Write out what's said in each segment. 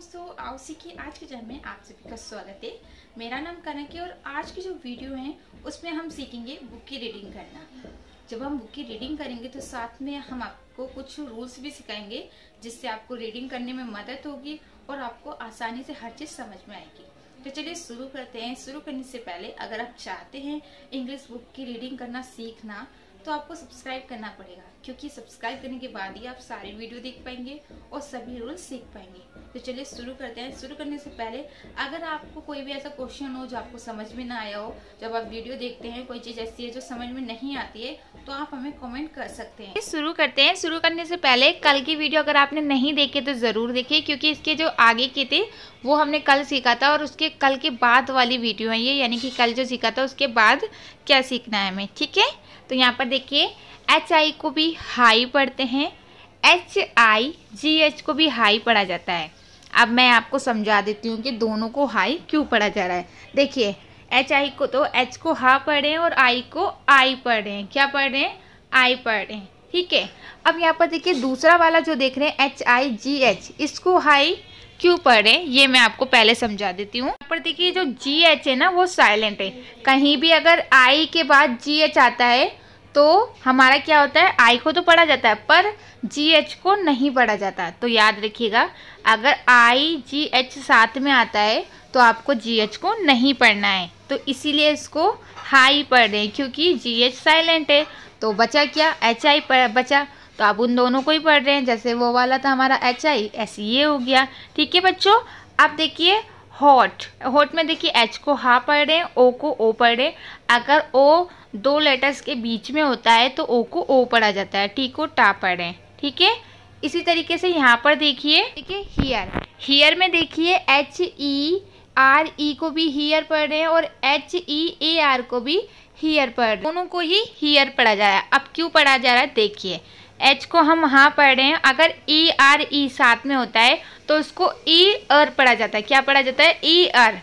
दोस्तों आउसी की आज के जन्म में आप सभी का स्वागत है मेरा नाम कनक है और आज की जो वीडियो है उसमें हम सीखेंगे बुक की रीडिंग करना जब हम बुक की रीडिंग करेंगे तो साथ में हम आपको कुछ रूल्स भी सिखाएंगे जिससे आपको रीडिंग करने में मदद होगी और आपको आसानी से हर चीज़ समझ में आएगी तो चलिए शुरू करते हैं शुरू करने से पहले अगर आप चाहते हैं इंग्लिश बुक की रीडिंग करना सीखना तो आपको सब्सक्राइब करना पड़ेगा क्योंकि सब्सक्राइब करने के बाद ही आप सारी वीडियो देख पाएंगे और सभी रूल्स सीख पाएंगे तो चलिए शुरू करते हैं शुरू करने से पहले अगर आपको कोई भी ऐसा क्वेश्चन हो जो आपको समझ में ना आया हो जब आप वीडियो देखते हैं कोई चीज़ ऐसी है जो समझ में नहीं आती है तो आप हमें कॉमेंट कर सकते हैं शुरू करते हैं शुरू करने से पहले कल की वीडियो अगर आपने नहीं देखी तो ज़रूर देखिए क्योंकि इसके जो आगे के थे वो हमने कल सीखा था और उसके कल के बाद वाली वीडियो है ये यानी कि कल जो सीखा था उसके बाद क्या सीखना है हमें ठीक है तो यहाँ पर देखिए एच आई को भी हाई पढ़ते हैं एच आई जी एच को भी हाई पढ़ा जाता है अब मैं आपको समझा देती हूँ कि दोनों को हाई क्यों पढ़ा जा रहा है देखिए एच आई को तो एच को हा पढ़ें और आई को आई पढ़ रहे क्या पढ़ रहे हैं आई पढ़ रहे ठीक है अब यहाँ पर देखिए दूसरा वाला जो देख रहे हैं एच आई जी एच इसको हाई क्यों पढ़ रहे ये मैं आपको पहले समझा देती हूँ यहाँ पर देखिए जो जी एच है ना वो साइलेंट है कहीं भी अगर आई के बाद जी एच आता है तो हमारा क्या होता है आई को तो पढ़ा जाता है पर जी एच को नहीं पढ़ा जाता तो याद रखिएगा अगर आई जी एच साथ में आता है तो आपको जी एच को नहीं पढ़ना है तो इसीलिए इसको हाई पढ़ रहे हैं क्योंकि जी एच साइलेंट है तो बचा क्या एच आई बचा तो आप उन दोनों को ही पढ़ रहे हैं जैसे वो वाला था हमारा एच आई ऐसे ये हो गया ठीक है बच्चों आप देखिए हॉट हॉट में देखिए एच को हा पढ़े ओ को ओ पढ़े अगर ओ दो लेटर्स के बीच में होता है तो ओ को ओ पढ़ा जाता है टी को टा पढ़े ठीक है इसी तरीके से यहाँ पर देखिए ठीक है हीयर हीयर में देखिए एच ई आर ई को भी हीयर पढ़ रहे हैं और एच ई ए आर को भी हीयर पढ़ दोनों को ही हीयर पढ़ा जा रहा है अब क्यों पढ़ा जा रहा है देखिए एच को हम वहाँ पढ़ रहे हैं अगर ई आर ई साथ में होता है तो उसको ई e, आर पढ़ा जाता है क्या पढ़ा जाता है ई e, आर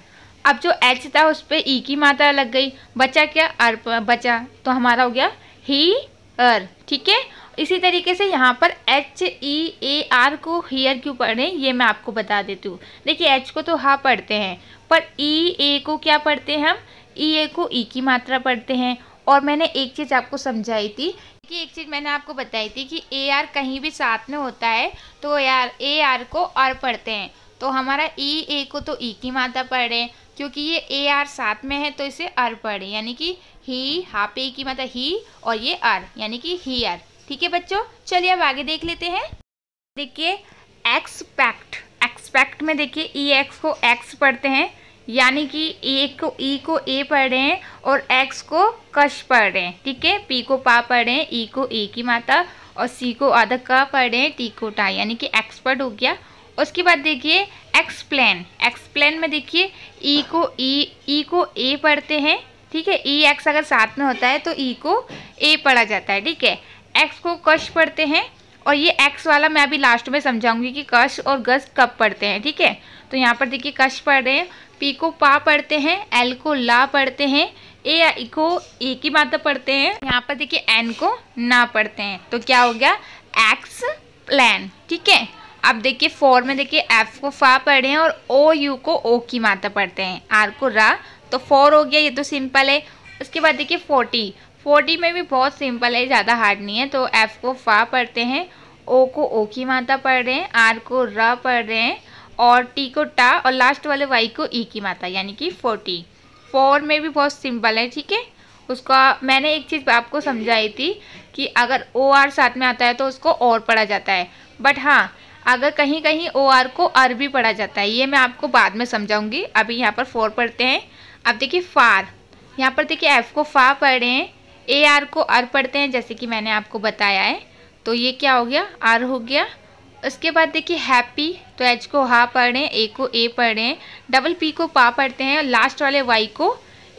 अब जो एच था उस पर ई e की मात्रा लग गई बचा क्या आर बचा तो हमारा हो गया ही आर ठीक है इसी तरीके से यहाँ पर एच ई ए आर को हीयर क्यों पढ़ रहे हैं ये मैं आपको बता देती हूँ देखिए एच को तो हा पढ़ते हैं पर ई ए को क्या पढ़ते हैं हम ई ए को ई की मात्रा पढ़ते हैं और मैंने एक चीज़ आपको समझाई थी कि एक चीज़ मैंने आपको बताई थी कि ए आर कहीं भी साथ में होता है तो यार ए आर को और पढ़ते हैं तो हमारा ई e ए को तो ई e की माता पढ़ रहे हैं क्योंकि ये ए आर साथ में है तो इसे अर पढ़े यानी कि ही हाफ की माता ही और ये अर यानी कि ही आर ठीक है बच्चों चलिए अब आगे देख लेते हैं देखिए एक्सपैक्ट एक्सपैक्ट में देखिए ई e एक्स को एक्स पढ़ते हैं यानी कि ए e को ई e को ए पढ़ रहे हैं और एक्स को कश पढ़ रहे हैं ठीक है पी को पा पढ़ रहे हैं ई e को ए की माता और सी को आधा का पढ़ रहे हैं टी को टा यानी कि एक्सपर्ट हो गया उसके बाद देखिए एक्सप्लेन एक्सप्लेन में देखिए ई को ई ई को ए पढ़ते हैं ठीक है ई एक्स अगर साथ में होता है तो ई को ए पढ़ा जाता है ठीक है एक्स को कश पढ़ते हैं और ये एक्स वाला मैं अभी लास्ट में समझाऊंगी कि कश और गश कब पढ़ते हैं ठीक है तो यहाँ पर देखिए कश पढ़ रहे हैं पी को पा पढ़ते हैं एल को ला पढ़ते हैं ए को ए की मात्रा पढ़ते हैं यहाँ पर देखिए एन को ना पढ़ते हैं तो क्या हो गया एक्स प्लान ठीक है अब देखिए फोर में देखिए एफ को फा पढ़े हैं और ओ यू को ओ की मात्रा पढ़ते हैं आर को रा तो फोर हो गया ये तो सिंपल है उसके बाद देखिए फोर्टी फोर्टी में भी बहुत सिंपल है ज़्यादा हार्ड नहीं है तो एफ को फा पढ़ते हैं ओ को ओ की माता पढ़ रहे हैं आर को रा पढ़ रहे हैं और टी को टा और लास्ट वाले वाई को ई e की माता यानी कि फोर्टी फोर में भी बहुत सिंपल है ठीक है उसका मैंने एक चीज़ आपको समझाई थी कि अगर ओ आर साथ में आता है तो उसको और पढ़ा जाता है बट हाँ अगर कहीं कहीं ओ आर को अर भी पढ़ा जाता है ये मैं आपको बाद में समझाऊंगी अभी यहाँ पर फोर पढ़ते हैं अब देखिए फार यहाँ पर देखिए एफ़ को फा पढ़ रहे हैं ए आर को अर पढ़ते हैं जैसे कि मैंने आपको बताया है तो ये क्या हो गया आर हो गया उसके बाद देखिए हैप्पी तो एच को हा पढ़ें ए को ए पढ़ें डबल पी को पा पढ़ते हैं और लास्ट वाले वाई को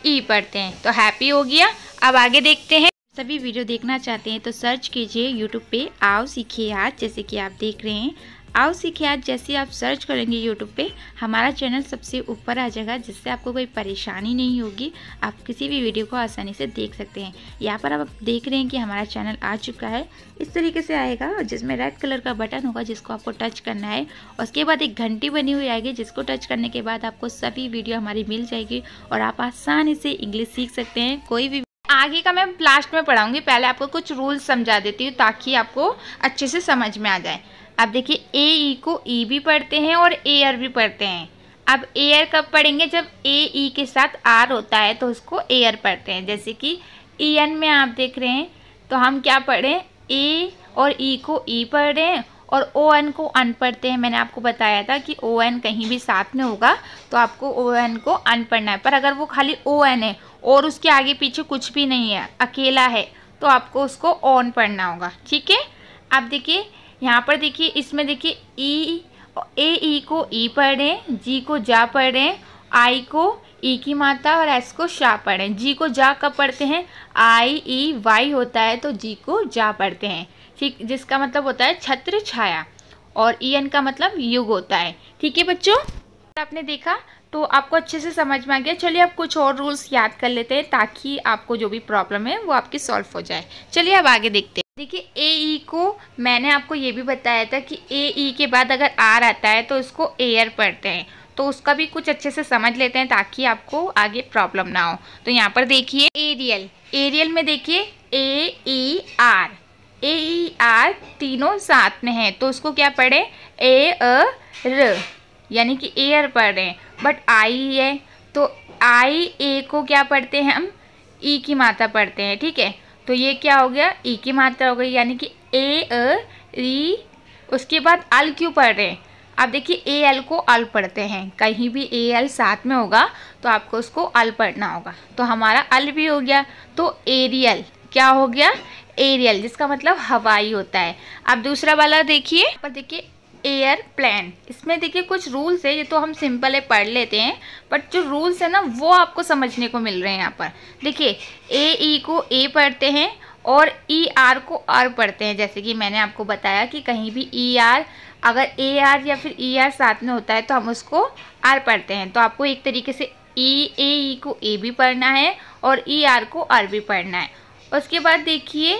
ई e पढ़ते हैं तो हैप्पी हो गया अब आगे देखते हैं सभी वीडियो देखना चाहते हैं तो सर्च कीजिए यूट्यूब पे आओ सीखिए आज जैसे कि आप देख रहे हैं आओ सीखे आज जैसे आप सर्च करेंगे यूट्यूब पे हमारा चैनल सबसे ऊपर आ जाएगा जिससे आपको कोई परेशानी नहीं होगी आप किसी भी वीडियो को आसानी से देख सकते हैं यहाँ पर आप देख रहे हैं कि हमारा चैनल आ चुका है इस तरीके से आएगा जिसमें रेड कलर का बटन होगा जिसको आपको टच करना है उसके बाद एक घंटी बनी हुई आएगी जिसको टच करने के बाद आपको सभी वीडियो हमारी मिल जाएगी और आप आसानी से इंग्लिश सीख सकते हैं कोई भी आगे का मैं लास्ट में पढ़ाऊँगी पहले आपको कुछ रूल्स समझा देती हूँ ताकि आपको अच्छे से समझ में आ जाए अब देखिए ए ई e को ई e भी पढ़ते हैं और ए आर भी पढ़ते हैं अब ए आर कब पढ़ेंगे जब ए ई e के साथ आर होता है तो उसको ए आर पढ़ते हैं जैसे कि ई एन में आप देख रहे हैं तो हम क्या पढ़ें ए और ई को ई पढ़ रहे हैं और ओ एन को अन पढ़ते हैं मैंने आपको बताया था कि ओ एन कहीं भी साथ में होगा तो आपको ओ एन को अन पढ़ना है पर अगर वो खाली ओ एन है और उसके आगे पीछे कुछ भी नहीं है अकेला है तो आपको उसको ऑन पढ़ना होगा ठीक है आप देखिए यहाँ पर देखिए इसमें देखिए ई ए ई को ई पढ़ें जी को जा पढ़ें आई को ई की माता और एस को शाह पढ़ें जी को जा कब पढ़ते हैं आई ई वाई होता है तो जी को जा पढ़ते हैं ठीक जिसका मतलब होता है छत्र छाया और ई एन का मतलब युग होता है ठीक है बच्चों आपने देखा तो आपको अच्छे से समझ में आ गया चलिए आप कुछ और रूल्स याद कर लेते हैं ताकि आपको जो भी प्रॉब्लम है वो आपकी सॉल्व हो जाए चलिए अब आगे देखते हैं देखिए ए ई e को मैंने आपको ये भी बताया था कि ए ई e के बाद अगर आर आता है तो इसको एयर पढ़ते हैं तो उसका भी कुछ अच्छे से समझ लेते हैं ताकि आपको आगे प्रॉब्लम ना हो तो यहाँ पर देखिए एरियल एरियल में देखिए ए E R A E R तीनों साथ में हैं तो उसको क्या पढ़े ए अ e र यानी कि एयर पढ़ रहे हैं बट आई है तो आई ए को क्या पढ़ते हैं हम ई की माता पढ़ते हैं ठीक है तो ये क्या हो गया ई e की मात्रा हो गई यानी कि ए अ री उसके बाद अल क्यों पढ़ रहे हैं आप देखिए ए एल को अल पढ़ते हैं कहीं भी ए एल साथ में होगा तो आपको उसको अल पढ़ना होगा तो हमारा अल भी हो गया तो एरियल क्या हो गया एरियल जिसका मतलब हवाई होता है अब दूसरा वाला देखिए पर देखिए एयर प्लान इसमें देखिए कुछ रूल्स है ये तो हम सिंपल है पढ़ लेते हैं बट जो रूल्स है ना वो आपको समझने को मिल रहे हैं यहाँ पर देखिए ए ई e को ए पढ़ते हैं और ई e, आर को आर पढ़ते हैं जैसे कि मैंने आपको बताया कि कहीं भी ई e, आर अगर ए आर या फिर ई आर साथ में होता है तो हम उसको आर पढ़ते हैं तो आपको एक तरीके से ई ए ई को ए भी पढ़ना है और ई आर को आर भी पढ़ना है उसके बाद देखिए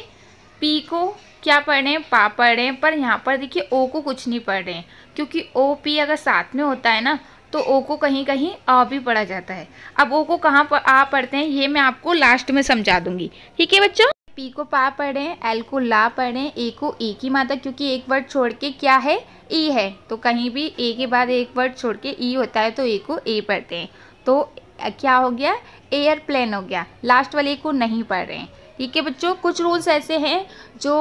पी को क्या पढ़ रहे हैं पा पढ़ रहे हैं पर यहाँ पर देखिए ओ को कुछ नहीं पढ़ रहे हैं क्योंकि ओ पी अगर साथ में होता है ना तो ओ को कहीं कहीं अ भी पढ़ा जाता है अब ओ को कहाँ पर आ पढ़ते हैं ये मैं आपको लास्ट में समझा दूंगी ठीक है बच्चों पी को पा पढ़ें एल को ला पढ़ें ए को ए की माता क्योंकि एक वर्ड छोड़ के क्या है ई है तो कहीं भी ए के बाद एक वर्ड छोड़ के ई होता है तो ए को ए पढ़ते हैं तो क्या हो गया एयरप्लेन हो गया लास्ट वाले को नहीं पढ़ रहे हैं ठीक है बच्चों कुछ रूल्स ऐसे हैं जो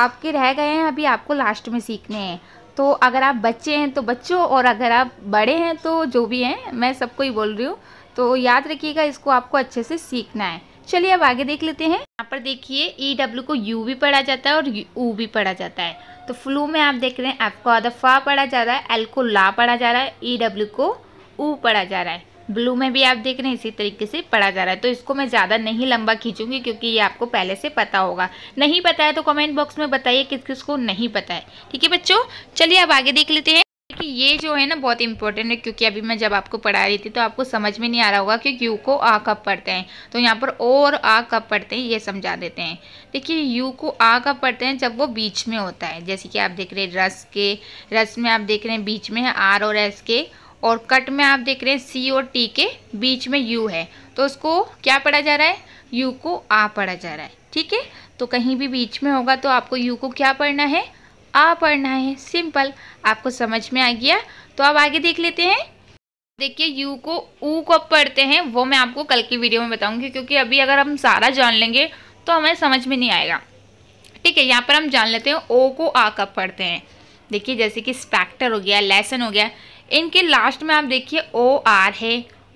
आपके रह गए हैं अभी आपको लास्ट में सीखने हैं तो अगर आप बच्चे हैं तो बच्चों और अगर आप बड़े हैं तो जो भी हैं मैं सबको ही बोल रही हूँ तो याद रखिएगा इसको आपको अच्छे से सीखना है चलिए अब आगे देख लेते हैं यहाँ पर देखिए ई e डब्ल्यू को यू भी पढ़ा जाता है और ऊ भी पढ़ा जाता है तो फ्लू में आप देख रहे हैं एफ को अदफा पढ़ा जा रहा है एल को ला पढ़ा जा रहा है ई e डब्ल्यू को ऊ पढ़ा जा रहा है ब्लू में भी आप देख रहे हैं इसी तरीके से पढ़ा जा रहा है तो इसको मैं ज़्यादा नहीं लंबा खींचूंगी क्योंकि ये आपको पहले से पता होगा नहीं पता है तो कमेंट बॉक्स में बताइए किस किस को नहीं पता है ठीक है बच्चों चलिए आप आगे देख लेते हैं कि ये जो है ना बहुत इंपॉर्टेंट है क्योंकि अभी मैं जब आपको पढ़ा रही थी तो आपको समझ में नहीं आ रहा होगा कि यू को आ कब पढ़ते हैं तो यहाँ पर ओ और आ कब पढ़ते हैं ये समझा देते हैं देखिए यू को आ कब पढ़ते हैं जब वो बीच में होता है जैसे कि आप देख रहे हैं रस के रस में आप देख रहे हैं बीच में है आर और एस के और कट में आप देख रहे हैं सी और टी के बीच में यू है तो उसको क्या पढ़ा जा रहा है यू को आ पढ़ा जा रहा है ठीक है तो कहीं भी बीच में होगा तो आपको यू को क्या पढ़ना है आ पढ़ना है सिंपल आपको समझ में आ गया तो आप आगे देख लेते हैं देखिए यू को ऊ को पढ़ते हैं वो मैं आपको कल की वीडियो में बताऊंगी क्योंकि अभी अगर हम सारा जान लेंगे तो हमें समझ में नहीं आएगा ठीक है यहाँ पर हम जान लेते हैं ओ को आ कब पढ़ते हैं देखिए जैसे कि स्पैक्टर हो गया लेसन हो गया इनके लास्ट में आप देखिए ओ आर है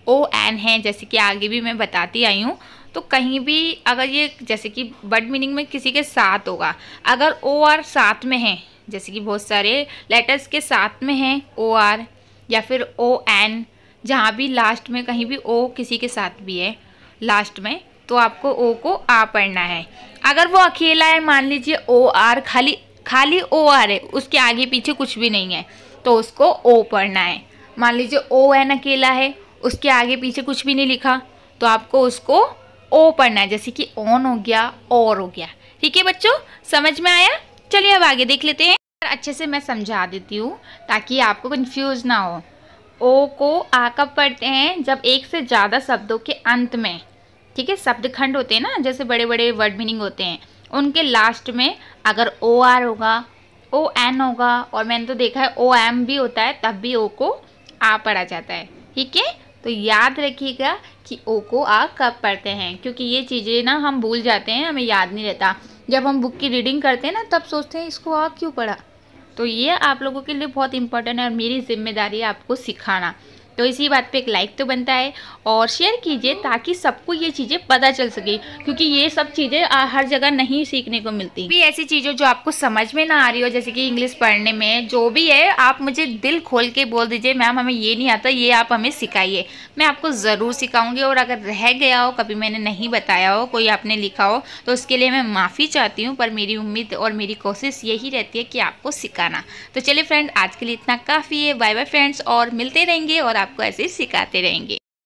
ओ एन है जैसे कि आगे भी मैं बताती आई हूँ तो कहीं भी अगर ये जैसे कि बर्ड मीनिंग में किसी के साथ होगा अगर ओ आर साथ में है जैसे कि बहुत सारे लेटर्स के साथ में हैं ओ आर या फिर ओ एन जहाँ भी लास्ट में कहीं भी ओ किसी के साथ भी है लास्ट में तो आपको ओ को आ पढ़ना है अगर वो अकेला है मान लीजिए ओ आर खाली खाली ओ आर है उसके आगे पीछे कुछ भी नहीं है तो उसको ओ पढ़ना है मान लीजिए ओ एन अकेला है उसके आगे पीछे कुछ भी नहीं लिखा तो आपको उसको ओ पढ़ना है जैसे कि ऑन हो गया और हो गया ठीक है बच्चों समझ में आया चलिए अब आगे देख लेते हैं अच्छे से मैं समझा देती हूँ ताकि आपको कन्फ्यूज़ ना हो ओ को आ कब पढ़ते हैं जब एक से ज़्यादा शब्दों के अंत में ठीक है शब्द खंड होते हैं ना जैसे बड़े बड़े वर्ड मीनिंग होते हैं उनके लास्ट में अगर ओ आर होगा ओ एन होगा और मैंने तो देखा है ओ एम भी होता है तब भी ओ को आ पढ़ा जाता है ठीक है तो याद रखिएगा कि ओ को आ कब पढ़ते हैं क्योंकि ये चीज़ें ना हम भूल जाते हैं हमें याद नहीं रहता जब हम बुक की रीडिंग करते हैं ना तब सोचते हैं इसको आ क्यों पढ़ा तो ये आप लोगों के लिए बहुत इंपॉर्टेंट है और मेरी जिम्मेदारी है आपको सिखाना तो इसी बात पे एक लाइक तो बनता है और शेयर कीजिए ताकि सबको ये चीज़ें पता चल सके क्योंकि ये सब चीज़ें हर जगह नहीं सीखने को मिलती भी ऐसी चीज़ों जो आपको समझ में ना आ रही हो जैसे कि इंग्लिश पढ़ने में जो भी है आप मुझे दिल खोल के बोल दीजिए मैम हमें ये नहीं आता ये आप हमें सिखाइए मैं आपको ज़रूर सिखाऊंगी और अगर रह गया हो कभी मैंने नहीं बताया हो कोई आपने लिखा हो तो उसके लिए मैं माफ़ी चाहती हूँ पर मेरी उम्मीद और मेरी कोशिश यही रहती है कि आपको सिखाना तो चलिए फ्रेंड आज के लिए इतना काफ़ी है बाय बाय फ्रेंड्स और मिलते रहेंगे और आपको ऐसे सिखाते रहेंगे